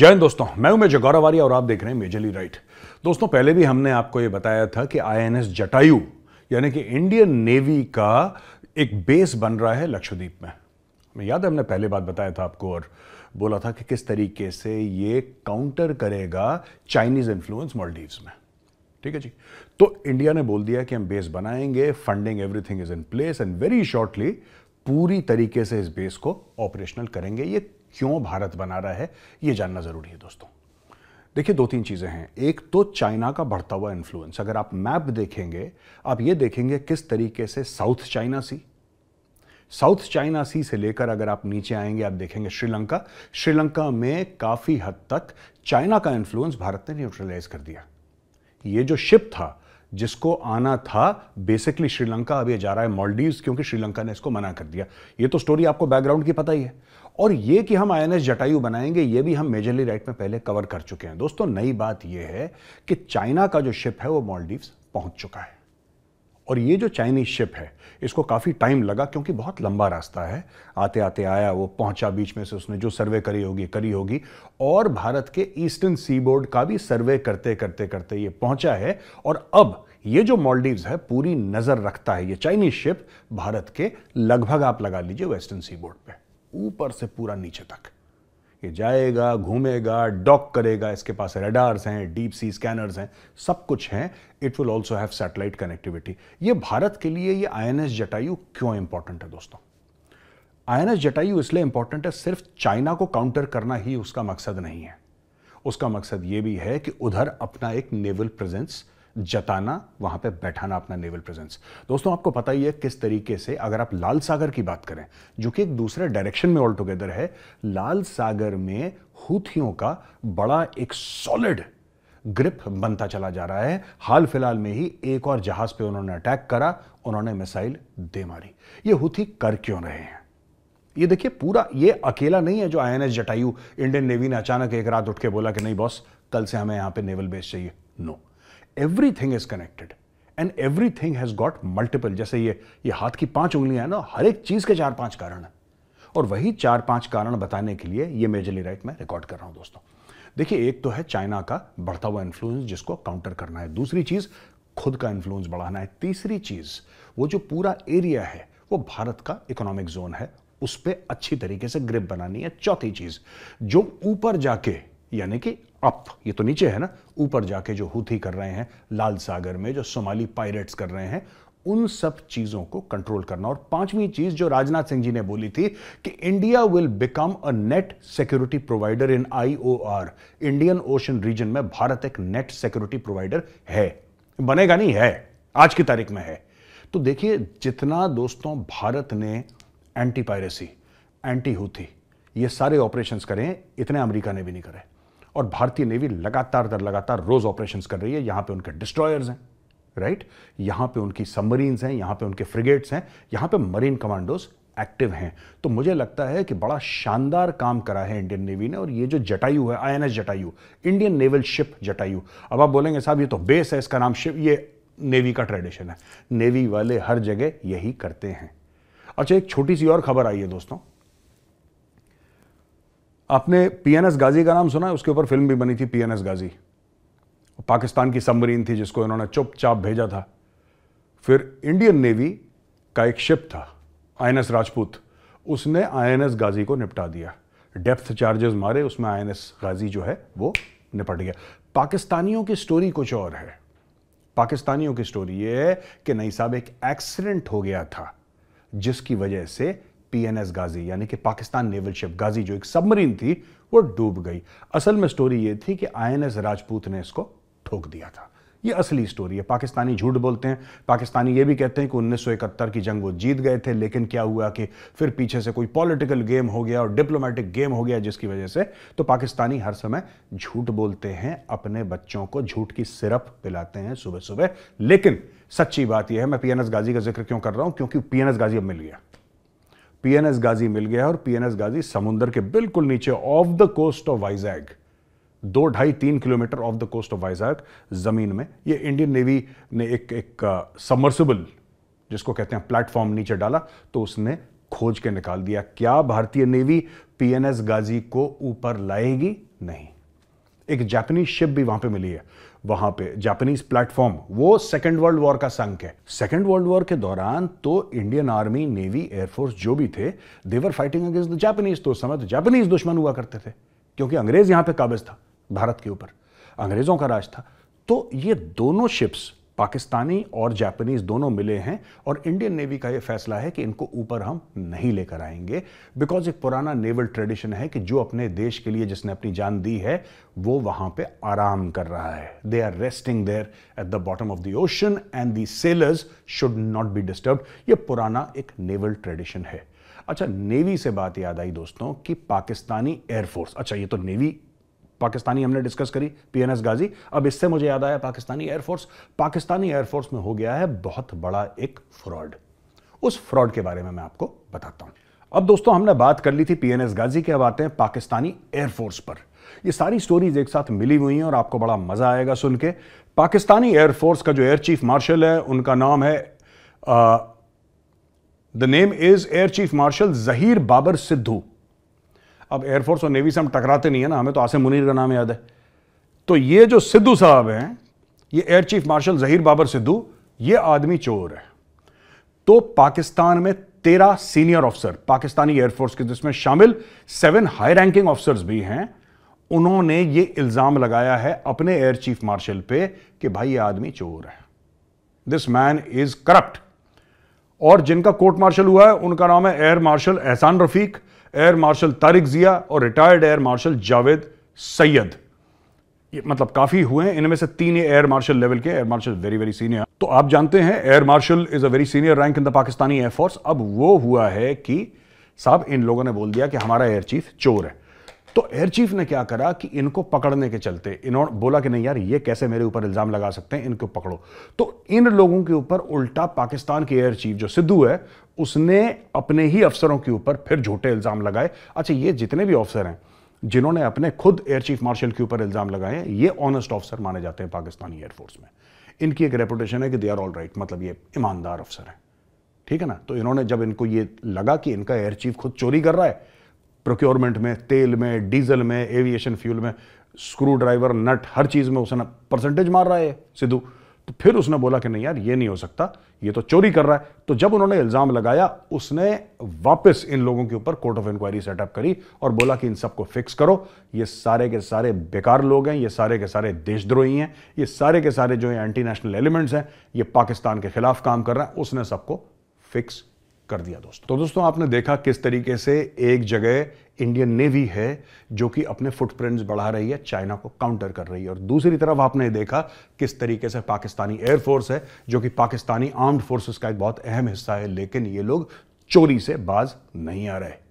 जय हिंद दोस्तों मैं हूं मेजर और आप देख रहे हैं मेजरली राइट दोस्तों पहले भी हमने आपको ये बताया था कि आईएनएस जटायु यानी कि इंडियन नेवी का एक बेस बन रहा है लक्षद्वीप में हमें याद है हमने पहले बात बताया था आपको और बोला था कि किस तरीके से ये काउंटर करेगा चाइनीज इन्फ्लुएंस मॉलडीव्स में ठीक है जी तो इंडिया ने बोल दिया कि हम बेस बनाएंगे funding everything is in place and very shortly पूरी तरीके से इस बेस को ऑपरेशनल करेंगे ये क्यों भारत बना रहा है ये जानना ज़रूरी है दोस्तों देखिए दो तीन चीज़ें हैं एक तो चाइना का बढ़ता हुआ इन्फ्लुएंस अगर आप मैप देखेंगे आप ये देखेंगे किस तरीके से South China Sea South China Sea से लेकर अगर आप नीचे आएंगे आप देखेंगे श्रीलंका श्रीलंका में काफ़ी हद तक चाइना का इन्फ्लुएंस भारत ने न्यूट्रलाइज कर दिया ये जो शिप था जिसको आना था बेसिकली श्रीलंका अब ये जा रहा है मॉलडीव क्योंकि श्रीलंका ने इसको मना कर दिया ये तो स्टोरी आपको बैकग्राउंड की पता ही है और ये कि हम आई जटायु बनाएंगे ये भी हम मेजरली राइट में पहले कवर कर चुके हैं दोस्तों नई बात यह है कि चाइना का जो शिप है वो मॉलडीव पहुंच चुका है और ये जो चाइनीज शिप है इसको काफ़ी टाइम लगा क्योंकि बहुत लंबा रास्ता है आते आते आया वो पहुंचा बीच में से उसने जो सर्वे करी होगी करी होगी और भारत के ईस्टर्न सी बोर्ड का भी सर्वे करते करते करते ये पहुंचा है और अब ये जो मॉलडीव्स है पूरी नज़र रखता है ये चाइनीज शिप भारत के लगभग आप लगा लीजिए वेस्टर्न सी बोर्ड पर ऊपर से पूरा नीचे तक ये जाएगा घूमेगा डॉक करेगा इसके पास रेडार्स हैं डीप सी स्कैनर्स हैं सब कुछ हैं it will also have satellite connectivity ये भारत के लिए ये आईएनएस जटायु क्यों इंपॉर्टेंट है दोस्तों आई जटायु इसलिए इंपॉर्टेंट है सिर्फ चाइना को काउंटर करना ही उसका मकसद नहीं है उसका मकसद ये भी है कि उधर अपना एक नेवल प्रेजेंस जताना वहां पे बैठाना अपना नेवल प्रेजेंस दोस्तों आपको पता ही है किस तरीके से अगर आप लाल सागर की बात करें जो कि एक दूसरे डायरेक्शन में ऑल टुगेदर है लाल सागर में हूथियों का बड़ा एक सॉलिड ग्रिप बनता चला जा रहा है हाल फिलहाल में ही एक और जहाज पे उन्होंने अटैक करा उन्होंने मिसाइल दे मारी ये हुथी कर क्यों रहे हैं ये देखिए पूरा ये अकेला नहीं है जो आई जटायु इंडियन नेवी ने अचानक एक रात उठ के बोला कि नहीं बॉस कल से हमें यहां पे नेवल बेस चाहिए no no. Everything is connected and everything has got multiple जैसे ये ये हाथ की पांच उंगलियां ना हर एक चीज के चार पांच कारण है और वही चार पांच कारण बताने के लिए ये मेजरली राइट मैं रिकॉर्ड कर रहा हूं दोस्तों देखिए एक तो है चाइना का बढ़ता हुआ इन्फ्लुएंस जिसको काउंटर करना है दूसरी चीज खुद का इन्फ्लुएंस बढ़ाना है तीसरी चीज वो जो पूरा एरिया है वो भारत का इकोनॉमिक जोन है उस पर अच्छी तरीके से ग्रिप बनानी है चौथी चीज जो ऊपर जाके यानी कि अप ये तो नीचे है ना ऊपर जाके जो हुथी कर रहे हैं लाल सागर में जो सोमाली पायरेट्स कर रहे हैं उन सब चीजों को कंट्रोल करना और पांचवी चीज जो राजनाथ सिंह जी ने बोली थी कि India will become a net security provider in IOR Indian Ocean Region में भारत एक नेट सिक्योरिटी प्रोवाइडर है बनेगा नहीं है आज की तारीख में है तो देखिए जितना दोस्तों भारत ने एंटी पायरेसी एंटी हुथी ये सारे ऑपरेशंस करें इतने अमेरिका ने भी नहीं करे और भारतीय नेवी लगातार दर लगातार रोज ऑपरेशंस कर रही है यहां पे उनके डिस्ट्रॉयर्स हैं राइट यहां पे उनकी सबमरीन हैं यहां पे उनके फ्रिगेट्स हैं यहां पे मरीन कमांडोज एक्टिव हैं तो मुझे लगता है कि बड़ा शानदार काम करा है इंडियन नेवी ने और ये जो जटायु है INS Jatayu Indian naval ship Jatayu अब आप बोलेंगे साहब ये तो बेस है इसका नाम शिप ये नेवी का ट्रेडिशन है नेवी वाले हर जगह यही करते हैं अच्छा एक छोटी सी और खबर आई है दोस्तों आपने पीएनएस गाजी का नाम सुना है उसके ऊपर फिल्म भी बनी थी पीएनएस गाजी पाकिस्तान की सबमरीन थी जिसको इन्होंने चुपचाप भेजा था फिर इंडियन नेवी का एक शिप था आईएनएस राजपूत उसने आईएनएस गाजी को निपटा दिया डेप्थ चार्जेस मारे उसमें आईएनएस गाजी जो है वो निपट गया पाकिस्तानियों की स्टोरी कुछ और है पाकिस्तानियों की स्टोरी ये है कि नहीं साहब एक एक्सीडेंट हो गया था जिसकी वजह से पीएनएस गाजी यानी कि पाकिस्तान नेवल शिप गाजी जो एक सबमरीन थी वो डूब गई असल में स्टोरी ये थी कि आईएनएस राजपूत ने इसको ठोक दिया था ये असली स्टोरी है पाकिस्तानी झूठ बोलते हैं पाकिस्तानी ये भी कहते हैं कि उन्नीस की जंग वो जीत गए थे लेकिन क्या हुआ कि फिर पीछे से कोई पॉलिटिकल गेम हो गया और डिप्लोमेटिक गेम हो गया जिसकी वजह से तो पाकिस्तानी हर समय झूठ बोलते हैं अपने बच्चों को झूठ की सिरप पिलाते हैं सुबह सुबह लेकिन सच्ची बात यह है मैं पीएनएस गाजी का जिक्र क्यों कर रहा हूं क्योंकि पीएनएस गाजी अब मिल गया पीएनएस गाजी मिल गया और पीएनएस गाजी समुद्र के बिल्कुल नीचे off the coast of Vizag दो ढाई तीन kilometre off the coast of Vizag जमीन में ये इंडियन नेवी ने एक एक सबमर्सिबल uh, जिसको कहते हैं प्लेटफॉर्म नीचे डाला तो उसने खोज के निकाल दिया क्या भारतीय नेवी पीएनएस गाजी को ऊपर लाएगी नहीं एक जापानी शिप भी वहां पे मिली है वहां पे जापानीज प्लेटफॉर्म वो सेकेंड वर्ल्ड वॉर का संक है सेकेंड वर्ल्ड वॉर के दौरान तो इंडियन आर्मी नेवी एयरफोर्स जो भी थे they were fighting against the Japanese तो समय तो जापानीज दुश्मन हुआ करते थे क्योंकि अंग्रेज यहां पे काबिज था भारत के ऊपर अंग्रेजों का राज था तो ये दोनों शिप्स पाकिस्तानी और जापानीज दोनों मिले हैं और इंडियन नेवी का यह फैसला है कि इनको ऊपर हम नहीं लेकर आएंगे बिकॉज एक पुराना नेवल ट्रेडिशन है कि जो अपने देश के लिए जिसने अपनी जान दी है वो वहां पे आराम कर रहा है they are resting there at the bottom of the ocean and the sailors should not be disturb यह पुराना एक नेवल ट्रेडिशन है अच्छा नेवी से बात याद आई दोस्तों कि पाकिस्तानी एयरफोर्स अच्छा ये तो नेवी पाकिस्तानी हमने डिस्कस करी पीएनएस गाजी अब इससे मुझे याद आया पाकिस्तानी एयरफोर्स पाकिस्तानी एयरफोर्स में हो गया है बहुत बड़ा एक फ्रॉड उस फ्रॉड के बारे में मैं आपको बताता हूं अब दोस्तों हमने बात कर ली थी पीएनएस गाजी के अब आते हैं पाकिस्तानी एयरफोर्स पर ये सारी स्टोरीज एक साथ मिली हुई हैं और आपको बड़ा मजा आएगा सुन के पाकिस्तानी एयरफोर्स का जो एयर चीफ मार्शल है उनका नाम है the name is Air Chief Marshal Zaheer Babar Sidhu अब एयरफोर्स और नेवी से हम टकराते नहीं है ना हमें तो आसिम मुनीर का नाम याद है तो ये जो सिद्धू साहब हैं ये Air Chief Marshal Zaheer Babar Sidhu ये आदमी चोर है तो पाकिस्तान में तेरह सीनियर ऑफिसर पाकिस्तानी एयरफोर्स के जिसमें शामिल सेवन हाई रैंकिंग ऑफिसर्स भी हैं उन्होंने ये इल्ज़ाम लगाया है अपने एयर चीफ मार्शल पे कि भाई ये आदमी चोर है दिस मैन इज करप्ट और जिनका कोर्ट मार्शल हुआ है उनका नाम है Air Marshal Ehsan Rafiq Air Marshal Tariq Zia और retired Air Marshal Javed Syed ये मतलब काफी हुए हैं इनमें से तीन ही एयर मार्शल लेवल के Air Marshal very very senior तो आप जानते हैं Air Marshal is a very senior rank in the Pakistani air force अब वो हुआ है कि साहब इन लोगों ने बोल दिया कि हमारा एयर चीफ चोर है तो एयर चीफ ने क्या करा कि इनको पकड़ने के चलते इन्होंने बोला कि नहीं यार ये कैसे मेरे ऊपर इल्ज़ाम लगा सकते हैं इनको पकड़ो तो इन लोगों के ऊपर उल्टा पाकिस्तान के एयर चीफ जो सिद्धू है उसने अपने ही अफसरों के ऊपर फिर झूठे इल्ज़ाम लगाए अच्छा ये जितने भी अफसर हैं जिन्होंने अपने खुद एयर चीफ मार्शल के ऊपर इल्ज़ाम लगाए हैं ये ऑनेस्ट ऑफिसर माने जाते हैं पाकिस्तानी एयरफोर्स में इनकी एक रेपुटेशन है कि दे आर ऑल राइट मतलब ये ईमानदार अफसर हैं ठीक है ना तो इन्होंने जब इनको ये लगा कि इनका एयर चीफ खुद चोरी कर रहा है प्रोक्योरमेंट में तेल में डीजल में एविएशन फ्यूल में स्क्रू ड्राइवर नट हर चीज़ में उसने परसेंटेज मार रहा है सिद्धू तो फिर उसने बोला कि नहीं यार ये नहीं हो सकता ये तो चोरी कर रहा है तो जब उन्होंने इल्ज़ाम लगाया उसने वापस इन लोगों के ऊपर कोर्ट ऑफ इंक्वायरी सेटअप करी और बोला कि इन सबको फिक्स करो ये सारे के सारे बेकार लोग हैं ये सारे के सारे देशद्रोही हैं ये सारे के सारे जो एंटी नेशनल एलिमेंट्स हैं ये पाकिस्तान के खिलाफ काम कर रहे हैं उसने सबको फिक्स कर दिया दोस्तों तो दोस्तों आपने देखा किस तरीके से एक जगह इंडियन नेवी है जो कि अपने फुटप्रिंट्स बढ़ा रही है चाइना को काउंटर कर रही है और दूसरी तरफ आपने देखा किस तरीके से पाकिस्तानी एयरफोर्स है जो कि पाकिस्तानी आर्म्ड फोर्सेस का एक बहुत अहम हिस्सा है लेकिन ये लोग चोरी से बाज नहीं आ रहे